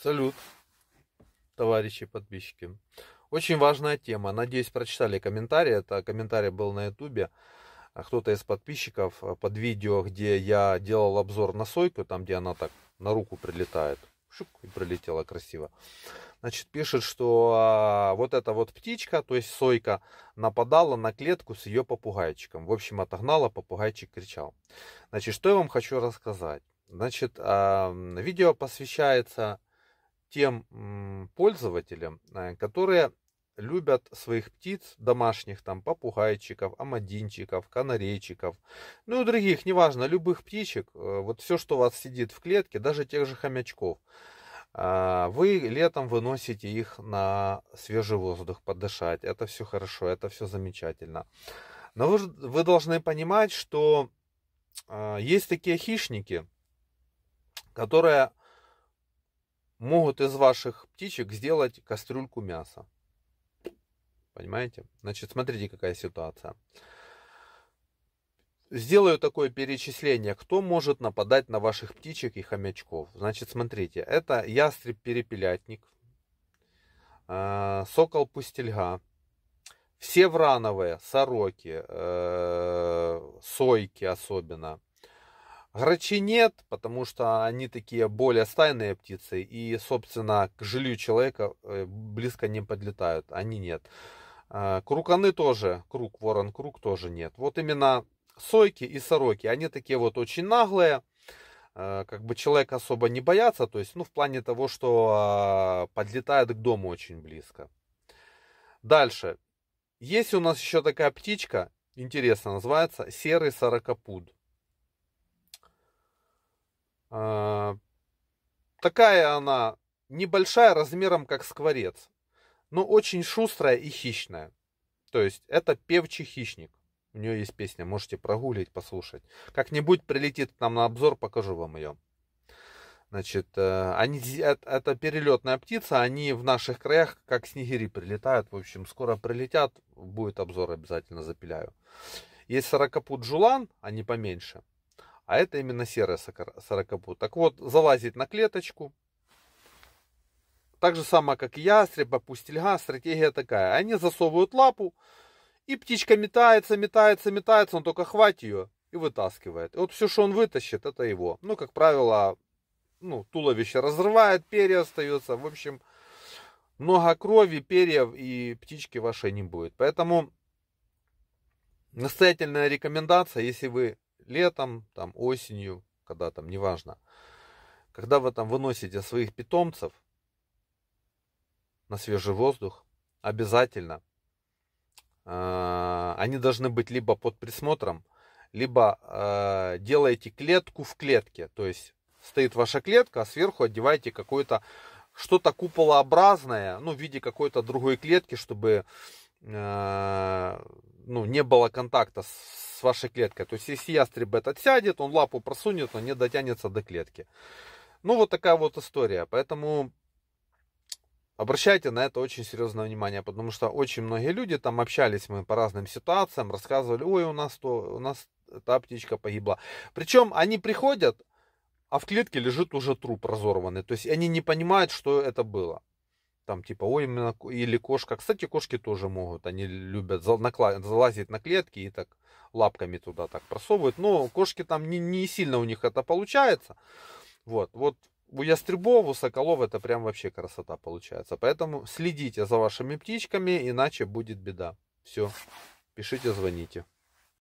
Салют, товарищи подписчики. Очень важная тема. Надеюсь, прочитали комментарии. Это комментарий был на ютубе. А кто-то из подписчиков э, под видео, где я делал обзор на сойку, там, где она так на руку прилетает. Шук, и прилетела красиво. Значит, пишет, что а, вот эта вот птичка, то есть сойка, нападала на клетку с ее попугайчиком. В общем, отогнала, попугайчик кричал. Значит, что я вам хочу рассказать. Значит, а, видео посвящается тем пользователям, э, которые любят своих птиц домашних, там, попугайчиков, амадинчиков, канарейчиков, ну и других, неважно, любых птичек, э, вот все, что у вас сидит в клетке, даже тех же хомячков, а, вы летом выносите их на свежий воздух подышать, это все хорошо, это все замечательно. Но вы, вы должны понимать, что а, есть такие хищники, которые могут из ваших птичек сделать кастрюльку мяса. Понимаете? Значит, смотрите, какая ситуация. Сделаю такое перечисление, кто может нападать на ваших птичек и хомячков. Значит, смотрите, это ястреб-перепелятник, э, сокол-пустельга, все врановые, сороки, э, сойки особенно, Грачи нет, потому что они такие более стайные птицы и, собственно, к жилью человека э, близко не подлетают. Они нет. Э, круканы тоже, круг, ворон, круг тоже нет. Вот именно сойки и сороки, они такие вот очень наглые, э, как бы человек особо не боятся, то есть, ну, в плане того, что подлетают к дому очень близко. Дальше. Есть у нас еще такая птичка, интересно называется, серый сорокопуд. А, такая она небольшая размером как скворец, но очень шустрая и хищная. То есть это певчий хищник. У нее есть песня, можете прогуглить, послушать. Как-нибудь прилетит к нам на обзор, покажу вам ее. Значит, э, они, это перелетная птица, они в наших краях как снегири прилетают. В общем, скоро прилетят, будет обзор, обязательно запиляю. Есть сорокопут жулан, они поменьше а это именно серая сорокобу. Так вот, залазить на клеточку. Так же самое, как и ястреба, пустельга, стратегия такая. Они засовывают лапу, и птичка метается, метается, метается, он только хватит ее и вытаскивает. И вот все, что он вытащит, это его. Ну, как правило, ну, туловище разрывает, перья остается. В общем, много крови, перьев и птички вашей не будет. Поэтому настоятельная рекомендация, если вы летом, там, осенью, когда там, неважно. Когда вы там выносите своих питомцев на свежий воздух, обязательно э, они должны быть либо под присмотром, либо э, делаете клетку в клетке. То есть стоит ваша клетка, а сверху одеваете какое-то что-то куполообразное, ну, в виде какой-то другой клетки, чтобы э, ну, не было контакта с с вашей клеткой. То есть, если ястребет отсядет, он лапу просунет, но не дотянется до клетки. Ну, вот такая вот история. Поэтому обращайте на это очень серьезное внимание, потому что очень многие люди там общались мы по разным ситуациям, рассказывали, ой, у нас то, у нас та птичка погибла. Причем они приходят, а в клетке лежит уже труп разорванный. То есть они не понимают, что это было. Там типа, ой, или кошка. Кстати, кошки тоже могут. Они любят залазить на клетки и так лапками туда так просовывают. Но кошки там не, не сильно у них это получается. Вот, вот у ястребов, у соколов это прям вообще красота получается. Поэтому следите за вашими птичками, иначе будет беда. Все, пишите, звоните.